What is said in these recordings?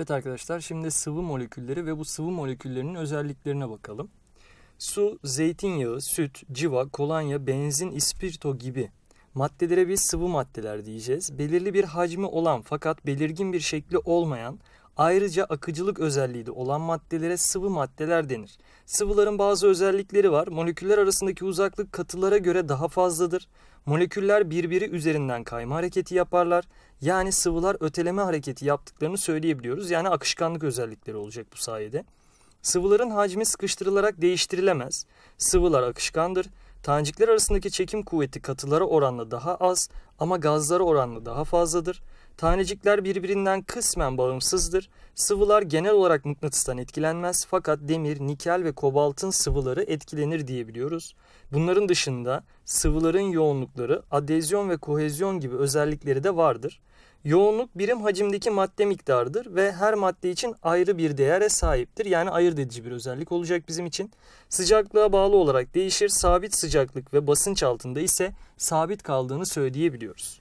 Evet arkadaşlar şimdi sıvı molekülleri ve bu sıvı moleküllerinin özelliklerine bakalım. Su, zeytinyağı, süt, civa, kolonya, benzin, ispirto gibi maddelere biz sıvı maddeler diyeceğiz. Belirli bir hacmi olan fakat belirgin bir şekli olmayan Ayrıca akıcılık özelliği de olan maddelere sıvı maddeler denir. Sıvıların bazı özellikleri var. Moleküller arasındaki uzaklık katılara göre daha fazladır. Moleküller birbiri üzerinden kayma hareketi yaparlar. Yani sıvılar öteleme hareketi yaptıklarını söyleyebiliyoruz. Yani akışkanlık özellikleri olacak bu sayede. Sıvıların hacmi sıkıştırılarak değiştirilemez. Sıvılar akışkandır. Tanecikler arasındaki çekim kuvveti katılara oranla daha az ama gazlara oranla daha fazladır. Tanecikler birbirinden kısmen bağımsızdır. Sıvılar genel olarak mıknatıstan etkilenmez fakat demir, nikel ve kobaltın sıvıları etkilenir diyebiliyoruz. Bunların dışında sıvıların yoğunlukları, adezyon ve kohezyon gibi özellikleri de vardır. Yoğunluk birim hacimdeki madde miktarıdır ve her madde için ayrı bir değere sahiptir. Yani ayırt edici bir özellik olacak bizim için. Sıcaklığa bağlı olarak değişir. Sabit sıcaklık ve basınç altında ise sabit kaldığını söyleyebiliyoruz.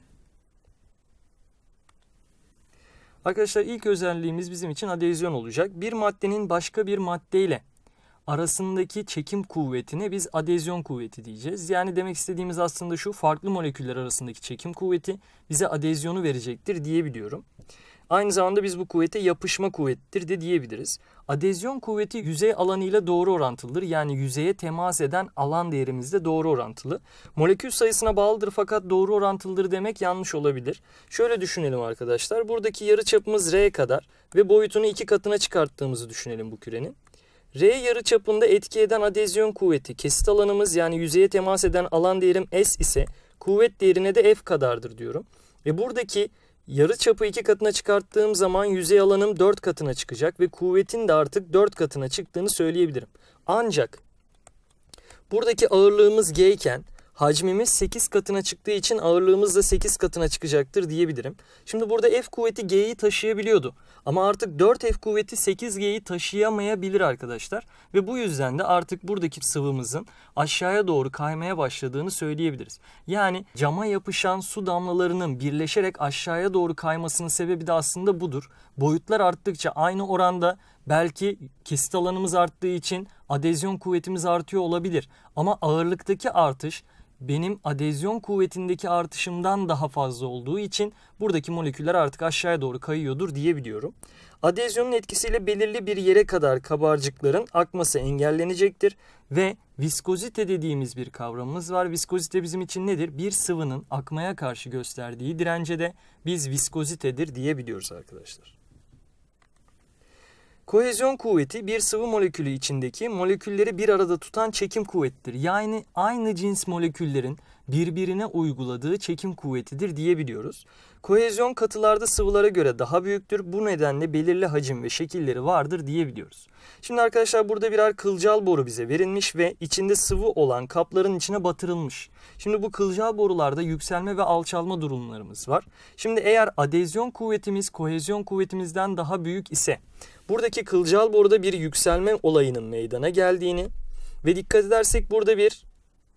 Arkadaşlar ilk özelliğimiz bizim için adezyon olacak. Bir maddenin başka bir maddeyle arasındaki çekim kuvvetine biz adezyon kuvveti diyeceğiz. Yani demek istediğimiz aslında şu farklı moleküller arasındaki çekim kuvveti bize adezyonu verecektir diyebiliyorum. Aynı zamanda biz bu kuvvete yapışma kuvvettir de diyebiliriz. Adezyon kuvveti yüzey alanıyla doğru orantılıdır. Yani yüzeye temas eden alan değerimizde doğru orantılı. Molekül sayısına bağlıdır fakat doğru orantılıdır demek yanlış olabilir. Şöyle düşünelim arkadaşlar. Buradaki yarı çapımız R kadar ve boyutunu iki katına çıkarttığımızı düşünelim bu kürenin. R yarı çapında etki eden adezyon kuvveti kesit alanımız yani yüzeye temas eden alan değerim S ise kuvvet değerine de F kadardır diyorum. Ve buradaki Yarı çapı iki katına çıkarttığım zaman yüzey alanım dört katına çıkacak ve kuvvetin de artık dört katına çıktığını söyleyebilirim. Ancak buradaki ağırlığımız G iken hacmimiz 8 katına çıktığı için ağırlığımız da 8 katına çıkacaktır diyebilirim. Şimdi burada F kuvveti G'yi taşıyabiliyordu. Ama artık 4 F kuvveti 8G'yi taşıyamayabilir arkadaşlar. Ve bu yüzden de artık buradaki sıvımızın aşağıya doğru kaymaya başladığını söyleyebiliriz. Yani cama yapışan su damlalarının birleşerek aşağıya doğru kaymasının sebebi de aslında budur. Boyutlar arttıkça aynı oranda belki kesit alanımız arttığı için adezyon kuvvetimiz artıyor olabilir. Ama ağırlıktaki artış benim adezyon kuvvetindeki artışımdan daha fazla olduğu için buradaki moleküller artık aşağıya doğru kayıyordur diyebiliyorum. Adezyonun etkisiyle belirli bir yere kadar kabarcıkların akması engellenecektir ve viskozite dediğimiz bir kavramımız var. Viskozite bizim için nedir? Bir sıvının akmaya karşı gösterdiği dirence de biz viskozitedir diyebiliyoruz arkadaşlar. Kohezyon kuvveti bir sıvı molekülü içindeki molekülleri bir arada tutan çekim kuvvettir. Yani aynı cins moleküllerin birbirine uyguladığı çekim kuvvetidir diyebiliyoruz. Kohezyon katılarda sıvılara göre daha büyüktür. Bu nedenle belirli hacim ve şekilleri vardır diyebiliyoruz. Şimdi arkadaşlar burada birer kılcal boru bize verilmiş ve içinde sıvı olan kapların içine batırılmış. Şimdi bu kılcal borularda yükselme ve alçalma durumlarımız var. Şimdi eğer adezyon kuvvetimiz kohezyon kuvvetimizden daha büyük ise buradaki kılcal boruda bir yükselme olayının meydana geldiğini ve dikkat edersek burada bir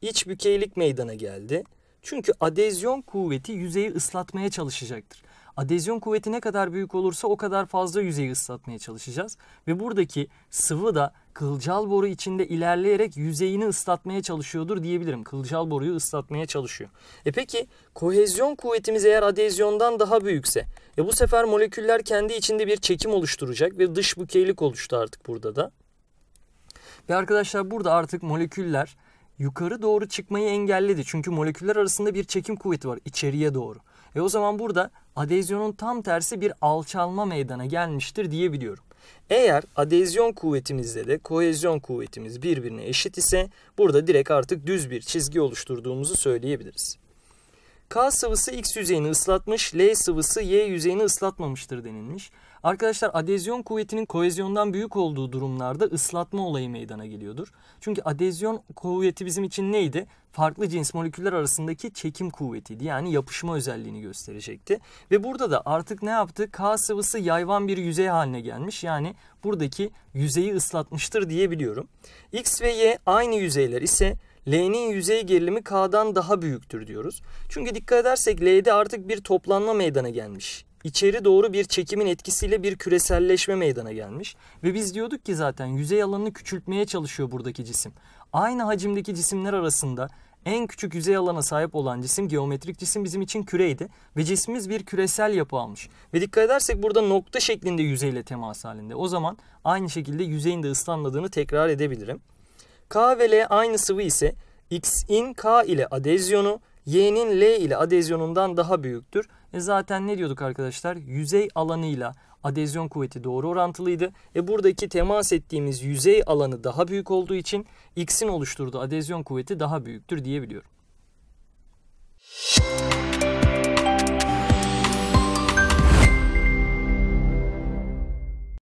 iç bükeylik meydana geldi. Çünkü adezyon kuvveti yüzeyi ıslatmaya çalışacaktır. Adezyon kuvveti ne kadar büyük olursa o kadar fazla yüzeyi ıslatmaya çalışacağız. Ve buradaki sıvı da kılcal boru içinde ilerleyerek yüzeyini ıslatmaya çalışıyordur diyebilirim. Kılcal boruyu ıslatmaya çalışıyor. E peki kohezyon kuvvetimiz eğer adezyondan daha büyükse e bu sefer moleküller kendi içinde bir çekim oluşturacak ve dış bükeylik oluştu artık burada da. Ve arkadaşlar burada artık moleküller yukarı doğru çıkmayı engelledi. Çünkü moleküller arasında bir çekim kuvveti var içeriye doğru. Ve o zaman burada adezyonun tam tersi bir alçalma meydana gelmiştir diyebiliyorum. Eğer adezyon kuvvetimizle de kohezyon kuvvetimiz birbirine eşit ise burada direkt artık düz bir çizgi oluşturduğumuzu söyleyebiliriz. K sıvısı X yüzeyini ıslatmış, L sıvısı Y yüzeyini ıslatmamıştır denilmiş. Arkadaşlar adezyon kuvvetinin koezyondan büyük olduğu durumlarda ıslatma olayı meydana geliyordur. Çünkü adezyon kuvveti bizim için neydi? Farklı cins moleküller arasındaki çekim kuvvetiydi. Yani yapışma özelliğini gösterecekti. Ve burada da artık ne yaptı? K sıvısı yayvan bir yüzey haline gelmiş. Yani buradaki yüzeyi ıslatmıştır diyebiliyorum. X ve Y aynı yüzeyler ise L'nin yüzey gerilimi K'dan daha büyüktür diyoruz. Çünkü dikkat edersek L'de artık bir toplanma meydana gelmiş. İçeri doğru bir çekimin etkisiyle bir küreselleşme meydana gelmiş. Ve biz diyorduk ki zaten yüzey alanını küçültmeye çalışıyor buradaki cisim. Aynı hacimdeki cisimler arasında en küçük yüzey alana sahip olan cisim geometrik cisim bizim için küreydi ve cismimiz bir küresel yapı almış. Ve dikkat edersek burada nokta şeklinde yüzeyle temas halinde. O zaman aynı şekilde yüzeyin de ıslanmadığını tekrar edebilirim. K ve L aynı sıvı ise X'in K ile adezyonu Y'nin L ile adezyonundan daha büyüktür. E zaten ne diyorduk arkadaşlar? Yüzey alanıyla adezyon kuvveti doğru orantılıydı. E buradaki temas ettiğimiz yüzey alanı daha büyük olduğu için X'in oluşturduğu adezyon kuvveti daha büyüktür diyebiliyorum.